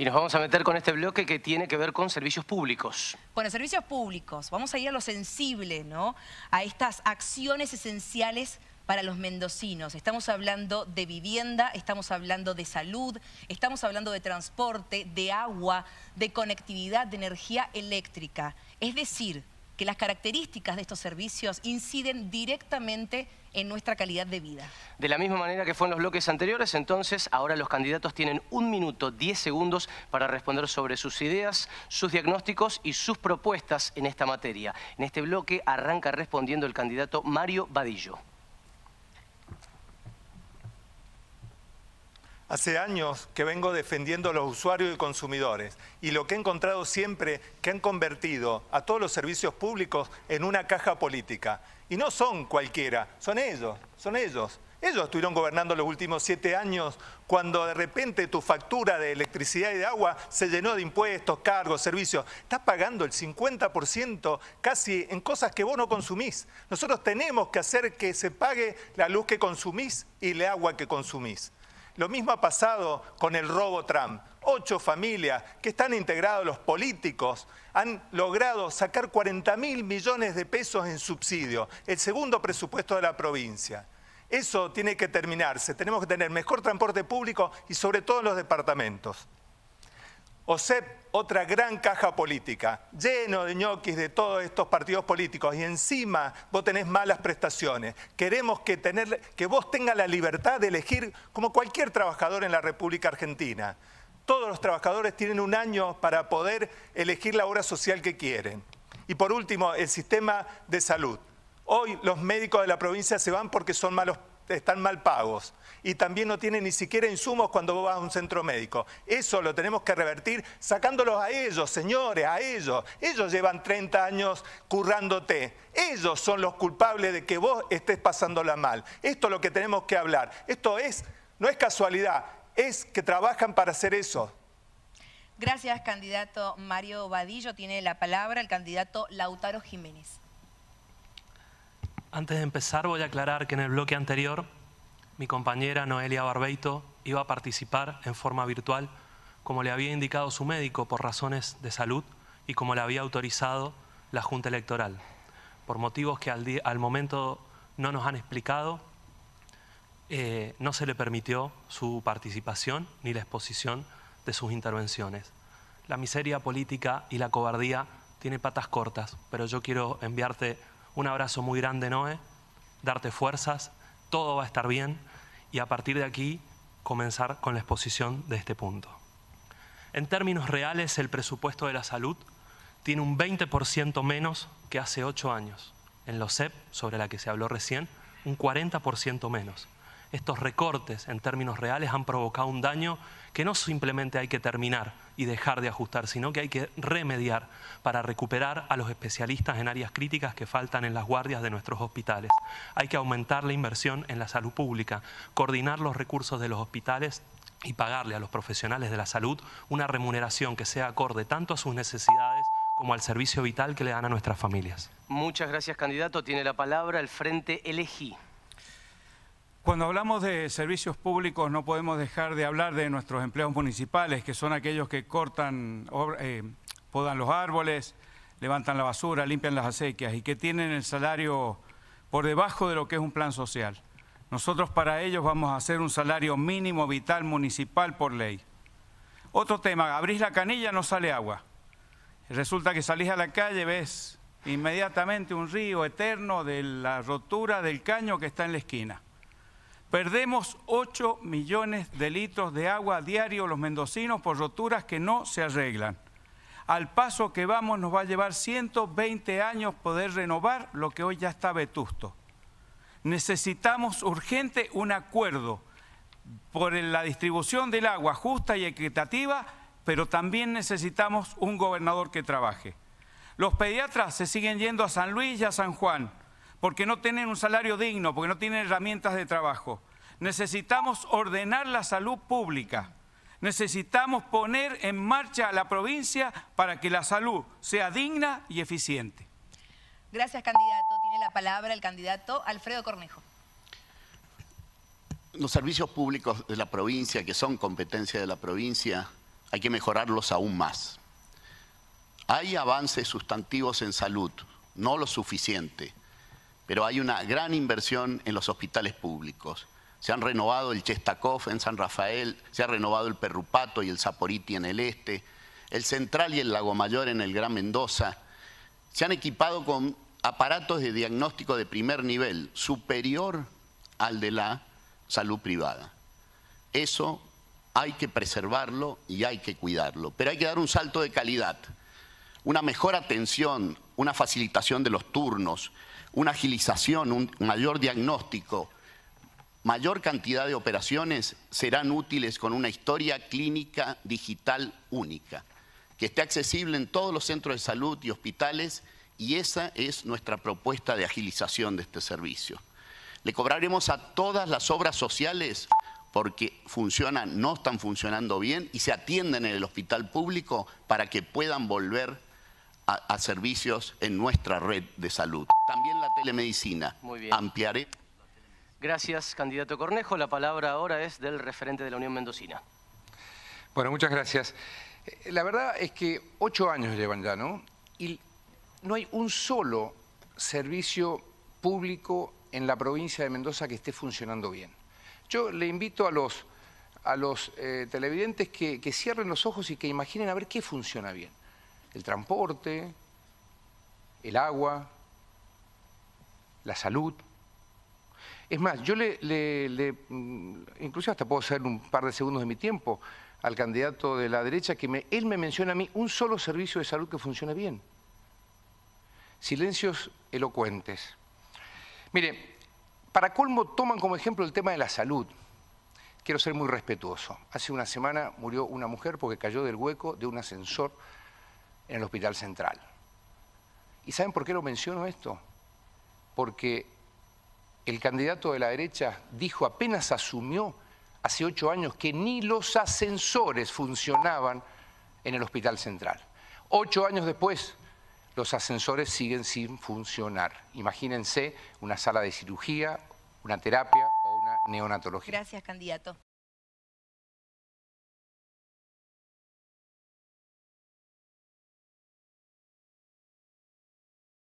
Y nos vamos a meter con este bloque que tiene que ver con servicios públicos. Bueno, servicios públicos. Vamos a ir a lo sensible, ¿no? A estas acciones esenciales para los mendocinos. Estamos hablando de vivienda, estamos hablando de salud, estamos hablando de transporte, de agua, de conectividad, de energía eléctrica. Es decir, que las características de estos servicios inciden directamente en nuestra calidad de vida. De la misma manera que fue en los bloques anteriores, entonces ahora los candidatos tienen un minuto, diez segundos para responder sobre sus ideas, sus diagnósticos y sus propuestas en esta materia. En este bloque arranca respondiendo el candidato Mario Vadillo. Hace años que vengo defendiendo a los usuarios y consumidores y lo que he encontrado siempre que han convertido a todos los servicios públicos en una caja política. Y no son cualquiera, son ellos, son ellos. Ellos estuvieron gobernando los últimos siete años cuando de repente tu factura de electricidad y de agua se llenó de impuestos, cargos, servicios. Estás pagando el 50% casi en cosas que vos no consumís. Nosotros tenemos que hacer que se pague la luz que consumís y el agua que consumís. Lo mismo ha pasado con el robo Trump. Ocho familias que están integrados los políticos han logrado sacar 40 mil millones de pesos en subsidio, el segundo presupuesto de la provincia. Eso tiene que terminarse. Tenemos que tener mejor transporte público y sobre todo en los departamentos. OSEP, otra gran caja política, lleno de ñoquis de todos estos partidos políticos y encima vos tenés malas prestaciones. Queremos que, tener, que vos tengas la libertad de elegir como cualquier trabajador en la República Argentina. Todos los trabajadores tienen un año para poder elegir la obra social que quieren. Y por último, el sistema de salud. Hoy los médicos de la provincia se van porque son malos este, están mal pagos y también no tienen ni siquiera insumos cuando vos vas a un centro médico. Eso lo tenemos que revertir sacándolos a ellos, señores, a ellos. Ellos llevan 30 años currándote. Ellos son los culpables de que vos estés pasándola mal. Esto es lo que tenemos que hablar. Esto es, no es casualidad, es que trabajan para hacer eso. Gracias, candidato Mario Vadillo. Tiene la palabra el candidato Lautaro Jiménez. Antes de empezar voy a aclarar que en el bloque anterior mi compañera Noelia Barbeito iba a participar en forma virtual como le había indicado su médico por razones de salud y como le había autorizado la Junta Electoral, por motivos que al, momento no nos han explicado, eh, no se le permitió su participación ni la exposición de sus intervenciones. La miseria política y la cobardía tiene patas cortas, pero yo quiero enviarte un abrazo muy grande, Noé, darte fuerzas, todo va a estar bien y a partir de aquí comenzar con la exposición de este punto. En términos reales, el presupuesto de la salud tiene un 20% menos que hace ocho años. En los CEP, sobre la que se habló recién, un 40% menos estos recortes en términos reales han provocado un daño que no simplemente hay que terminar y dejar de ajustar, sino que hay que remediar para recuperar a los especialistas en áreas críticas que faltan en las guardias de nuestros hospitales. Hay que aumentar la inversión en la salud pública, coordinar los recursos de los hospitales y pagarle a los profesionales de la salud una remuneración que sea acorde tanto a sus necesidades como al servicio vital que le dan a nuestras familias. Muchas gracias, candidato. Tiene la palabra el Frente Elegí. Cuando hablamos de servicios públicos no podemos dejar de hablar de nuestros empleos municipales, que son aquellos que cortan, eh, podan los árboles, levantan la basura, limpian las acequias y que tienen el salario por debajo de lo que es un plan social. Nosotros para ellos vamos a hacer un salario mínimo vital municipal por ley. Otro tema, abrís la canilla, no sale agua. Resulta que salís a la calle, ves inmediatamente un río eterno de la rotura del caño que está en la esquina. Perdemos 8 millones de litros de agua diario los mendocinos por roturas que no se arreglan. Al paso que vamos nos va a llevar 120 años poder renovar lo que hoy ya está vetusto. Necesitamos urgente un acuerdo por la distribución del agua justa y equitativa, pero también necesitamos un gobernador que trabaje. Los pediatras se siguen yendo a San Luis y a San Juan porque no tienen un salario digno, porque no tienen herramientas de trabajo. Necesitamos ordenar la salud pública. Necesitamos poner en marcha a la provincia para que la salud sea digna y eficiente. Gracias, candidato. Tiene la palabra el candidato Alfredo Cornejo. Los servicios públicos de la provincia, que son competencia de la provincia, hay que mejorarlos aún más. Hay avances sustantivos en salud, no lo suficiente pero hay una gran inversión en los hospitales públicos. Se han renovado el Chestakov en San Rafael, se ha renovado el Perrupato y el Saporiti en el este, el Central y el Lago Mayor en el Gran Mendoza. Se han equipado con aparatos de diagnóstico de primer nivel, superior al de la salud privada. Eso hay que preservarlo y hay que cuidarlo, pero hay que dar un salto de calidad, una mejor atención, una facilitación de los turnos, una agilización, un mayor diagnóstico, mayor cantidad de operaciones serán útiles con una historia clínica digital única, que esté accesible en todos los centros de salud y hospitales y esa es nuestra propuesta de agilización de este servicio. Le cobraremos a todas las obras sociales porque funcionan, no están funcionando bien y se atienden en el hospital público para que puedan volver a, servicios en nuestra red de salud. También la telemedicina. Muy bien. Ampliaré. Gracias, candidato Cornejo. La palabra ahora es del referente de la Unión Mendocina. Bueno, muchas gracias. Eh, la verdad es que ocho años llevan ya, ¿no? Y no hay un solo servicio público en la provincia de Mendoza que esté funcionando bien. Yo le invito a los, a los eh, televidentes que cierren los ojos y que imaginen a ver qué funciona bien el transporte, el agua, la salud. Es más, yo le, mm, incluso hasta puedo hacer un par de segundos de mi tiempo al candidato de la derecha que él me menciona a mí un solo servicio de salud que funcione bien. Silencios elocuentes. Mire, para colmo toman como ejemplo el tema de la salud. Quiero ser muy respetuoso. Hace una semana murió una mujer porque cayó del hueco de un ascensor en el Hospital Central. ¿Y saben por qué lo menciono esto? Porque el candidato de la derecha dijo apenas asumió hace ocho años que ni los ascensores funcionaban en el Hospital Central. Ocho años después, los ascensores siguen sin funcionar. Imagínense una sala de cirugía, una terapia o una neonatología. Gracias, candidato.